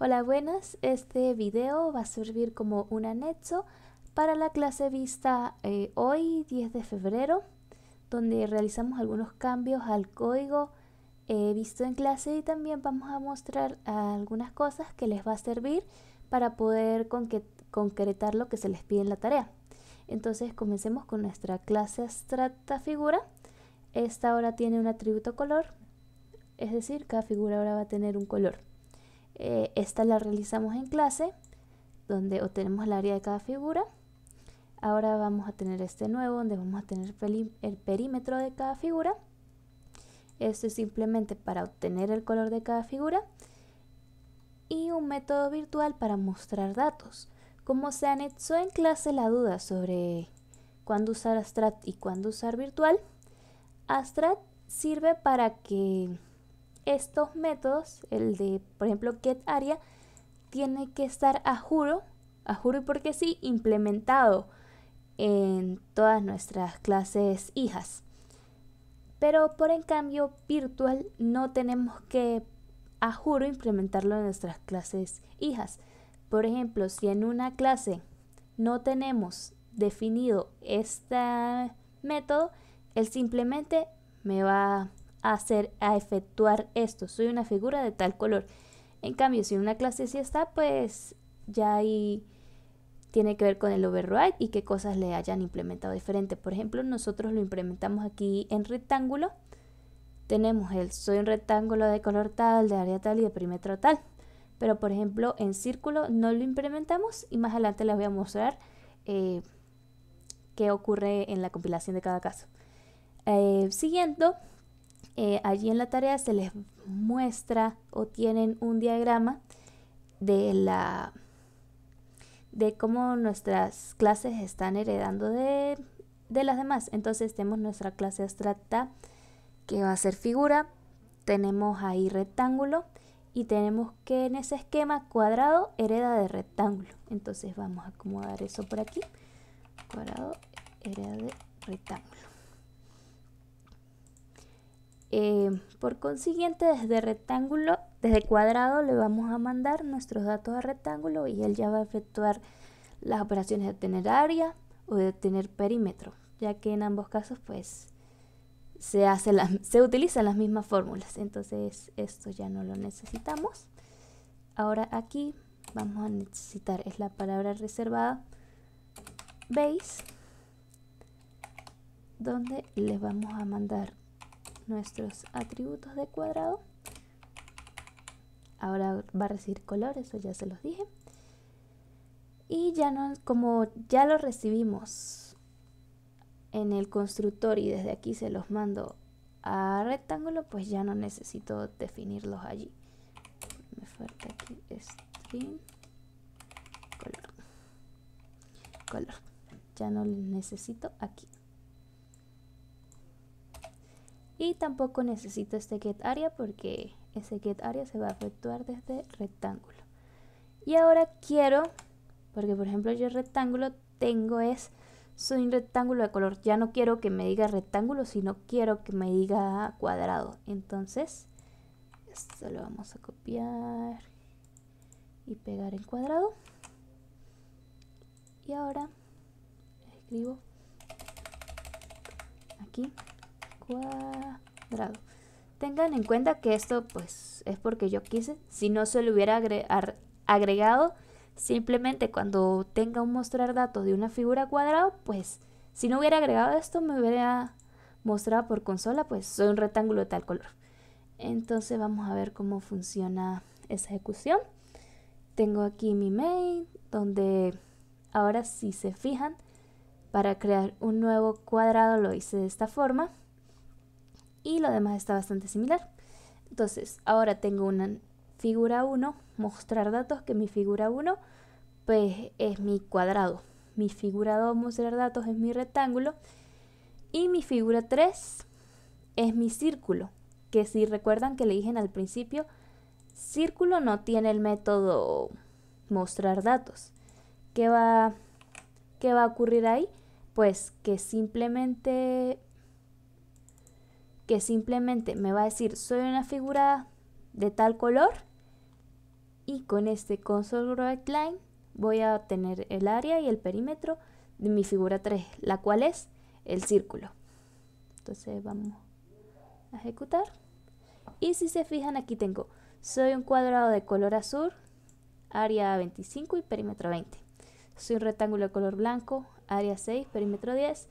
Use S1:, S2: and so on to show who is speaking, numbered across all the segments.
S1: Hola, buenas. Este video va a servir como un anexo para la clase vista eh, hoy, 10 de febrero, donde realizamos algunos cambios al código eh, visto en clase y también vamos a mostrar algunas cosas que les va a servir para poder concretar lo que se les pide en la tarea. Entonces comencemos con nuestra clase abstracta figura. Esta ahora tiene un atributo color, es decir, cada figura ahora va a tener un color. Eh, esta la realizamos en clase, donde obtenemos el área de cada figura. Ahora vamos a tener este nuevo, donde vamos a tener el perímetro de cada figura. Esto es simplemente para obtener el color de cada figura. Y un método virtual para mostrar datos. Como se anexó en clase la duda sobre cuándo usar abstract y cuándo usar virtual, abstract sirve para que estos métodos, el de, por ejemplo, get area, tiene que estar a juro, a juro y porque sí, implementado en todas nuestras clases hijas. Pero por en cambio, virtual no tenemos que a juro implementarlo en nuestras clases hijas. Por ejemplo, si en una clase no tenemos definido este método, él simplemente me va a hacer, a efectuar esto. Soy una figura de tal color. En cambio, si una clase sí está, pues ya ahí tiene que ver con el override y qué cosas le hayan implementado diferente. Por ejemplo, nosotros lo implementamos aquí en rectángulo. Tenemos el soy un rectángulo de color tal, de área tal y de perímetro tal. Pero por ejemplo, en círculo no lo implementamos y más adelante les voy a mostrar eh, qué ocurre en la compilación de cada caso. Eh, siguiendo, eh, allí en la tarea se les muestra o tienen un diagrama de la de cómo nuestras clases están heredando de, de las demás. Entonces tenemos nuestra clase abstracta que va a ser figura, tenemos ahí rectángulo y tenemos que en ese esquema cuadrado hereda de rectángulo. Entonces vamos a acomodar eso por aquí. Cuadrado hereda de rectángulo. Eh, por consiguiente, desde rectángulo, desde cuadrado le vamos a mandar nuestros datos a rectángulo y él ya va a efectuar las operaciones de tener área o de tener perímetro, ya que en ambos casos pues se, se utilizan las mismas fórmulas, entonces esto ya no lo necesitamos. Ahora aquí vamos a necesitar, es la palabra reservada, base, donde le vamos a mandar nuestros atributos de cuadrado. Ahora va a recibir color, eso ya se los dije. Y ya no, como ya lo recibimos en el constructor y desde aquí se los mando a rectángulo, pues ya no necesito definirlos allí. Me falta aquí string color. Color. Ya no necesito aquí y tampoco necesito este area porque ese area se va a efectuar desde rectángulo y ahora quiero porque por ejemplo yo rectángulo tengo es soy un rectángulo de color ya no quiero que me diga rectángulo sino quiero que me diga cuadrado entonces esto lo vamos a copiar y pegar en cuadrado y ahora escribo aquí cuadrado. Tengan en cuenta que esto pues es porque yo quise. Si no se lo hubiera agregado, simplemente cuando tenga un mostrar datos de una figura cuadrado pues si no hubiera agregado esto me hubiera mostrado por consola, pues soy un rectángulo de tal color. Entonces vamos a ver cómo funciona esa ejecución. Tengo aquí mi main, donde ahora si se fijan, para crear un nuevo cuadrado lo hice de esta forma y lo demás está bastante similar. Entonces, ahora tengo una figura 1, mostrar datos, que mi figura 1 pues es mi cuadrado. Mi figura 2, mostrar datos, es mi rectángulo. Y mi figura 3 es mi círculo, que si recuerdan que le dije al principio, círculo no tiene el método mostrar datos. ¿Qué va, qué va a ocurrir ahí? Pues que simplemente que simplemente me va a decir soy una figura de tal color y con este console right line voy a obtener el área y el perímetro de mi figura 3, la cual es el círculo. Entonces vamos a ejecutar. Y si se fijan aquí tengo, soy un cuadrado de color azul, área 25 y perímetro 20. Soy un rectángulo de color blanco, área 6, perímetro 10.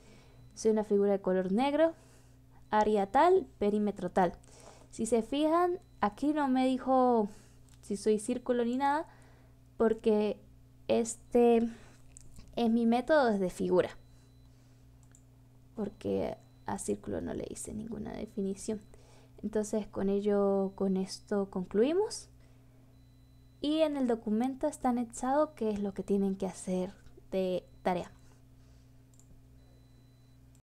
S1: Soy una figura de color negro, área tal, perímetro tal. Si se fijan, aquí no me dijo si soy círculo ni nada, porque este es mi método desde figura. Porque a círculo no le hice ninguna definición. Entonces con ello, con esto concluimos. Y en el documento está anexado qué es lo que tienen que hacer de tarea.